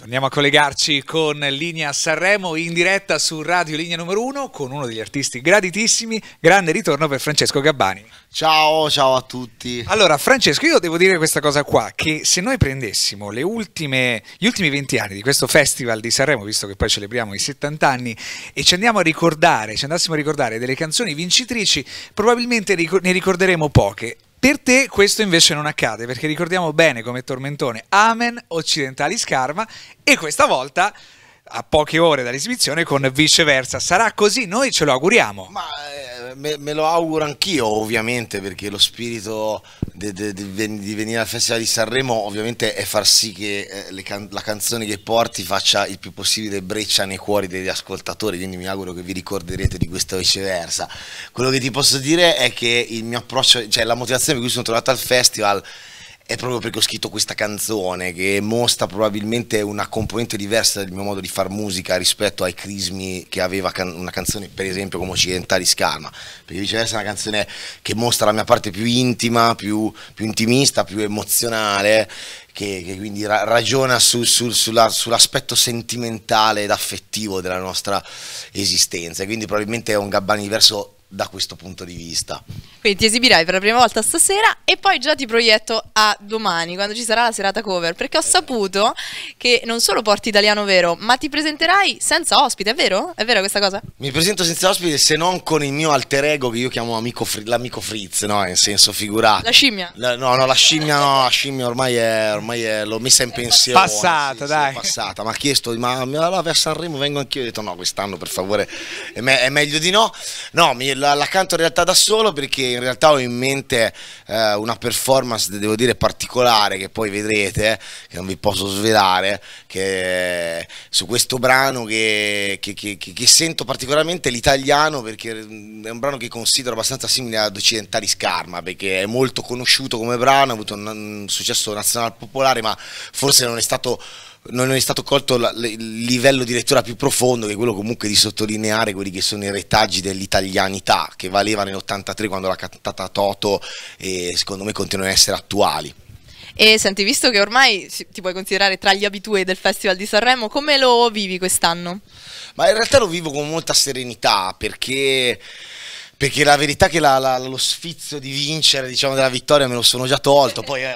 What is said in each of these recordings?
Torniamo a collegarci con Linea Sanremo in diretta su Radio Linea numero 1 con uno degli artisti graditissimi. Grande ritorno per Francesco Gabbani. Ciao, ciao a tutti. Allora, Francesco, io devo dire questa cosa qua, che se noi prendessimo ultime, gli ultimi 20 anni di questo Festival di Sanremo, visto che poi celebriamo i 70 anni, e ci andiamo a ricordare, ci andassimo a ricordare delle canzoni vincitrici, probabilmente ne ricorderemo poche. Per te questo invece non accade, perché ricordiamo bene come tormentone Amen, Occidentali Scarma e questa volta a poche ore dall'esibizione con viceversa. Sarà così, noi ce lo auguriamo. Ma me, me, lo auguro anch'io, ovviamente, perché lo spirito di venire al Festival di Sanremo, ovviamente, è far sì che eh, can la canzone che porti faccia il più possibile breccia nei cuori degli ascoltatori. Quindi mi auguro che vi ricorderete di questa viceversa. Quello che ti posso dire è che il mio approccio, cioè la motivazione per cui sono tornato al festival è proprio perché ho scritto questa canzone che mostra probabilmente una componente diversa del mio modo di fare musica rispetto ai crismi che aveva can una canzone per esempio come Occidentali Scarma perché viceversa è una canzone che mostra la mia parte più intima, più, più intimista, più emozionale che, che quindi ra ragiona su, su, sull'aspetto sentimentale ed affettivo della nostra esistenza e quindi probabilmente è un Gabbani diverso da questo punto di vista. Quindi ti esibirai per la prima volta stasera e poi già ti proietto a domani, quando ci sarà la serata cover, perché ho eh. saputo che non solo porti italiano vero, ma ti presenterai senza ospite, è vero? È vero questa cosa? Mi presento senza ospite se non con il mio alter ego che io chiamo amico fri- l'amico Fritz, no? In senso figurato. La scimmia? La, no, no, la scimmia no, la scimmia ormai, è, ormai è, l'ho messa in pensione. Passata, sì, dai. Sì, passata, mi ha chiesto, ma allora a Sanremo vengo anch'io, ho detto no, quest'anno per favore è, me- è meglio di no. No, mi la, la, canto in realtà da solo perché in realtà ho in mente eh, una performance, devo dire, particolare che poi vedrete, che non vi posso svelare, che su questo brano che, che, che, che sento particolarmente l'italiano perché mm, è un brano che considero abbastanza simile ad Occidentali Scarma, perché è molto conosciuto come brano, ha avuto un, un successo nazionale popolare, ma forse non è stato non è stato colto la, il livello di lettura più profondo, che è quello comunque di sottolineare quelli che sono i retaggi dell'italianità, che valeva nell'83 quando l'ha cantata Toto e secondo me continuano ad essere attuali. E senti, visto che ormai ti puoi considerare tra gli abitue del Festival di Sanremo, come lo vivi quest'anno? Ma in realtà lo vivo con molta serenità perché perché la verità è che la, la, lo sfizio di vincere, diciamo, della vittoria me lo sono già tolto, poi eh,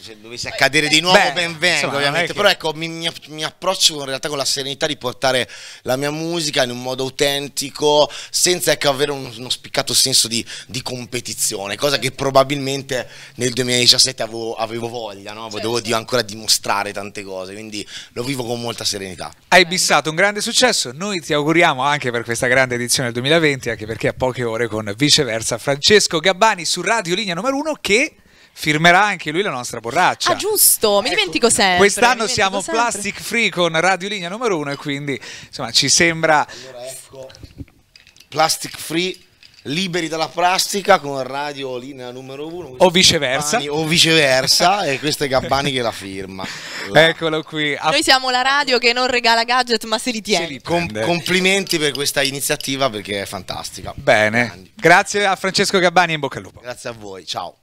se dovesse accadere di nuovo Beh, ben venga insomma, ovviamente, che... però ecco mi, mi, approccio in realtà con la serenità di portare la mia musica in un modo autentico senza ecco, avere uno, uno spiccato senso di, di, competizione, cosa che probabilmente nel 2017 avevo, avevo voglia, no? volevo certo. di ancora dimostrare tante cose, quindi lo vivo con molta serenità. Hai bissato un grande successo, noi ti auguriamo anche per questa grande edizione del 2020, anche perché a poche ore con viceversa Francesco Gabbani su Radio Linea numero 1 che firmerà anche lui la nostra borraccia. Ah, giusto, mi ecco, dimentico sempre. Quest'anno dimentico siamo sempre. plastic free con Radio Linea numero uno e quindi insomma ci sembra. Allora, ecco. Plastic free liberi dalla plastica con radio linea numero uno o viceversa Gabbani, o viceversa e questo è Gabbani che la firma la. eccolo qui A... noi siamo la radio che non regala gadget ma se li tiene se li Com- complimenti per questa iniziativa perché è fantastica bene grazie a Francesco Gabbani in bocca al lupo grazie a voi ciao